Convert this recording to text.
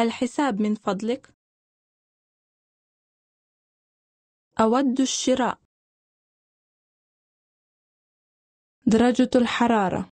الحساب من فضلك. أود الشراء. درجة الحرارة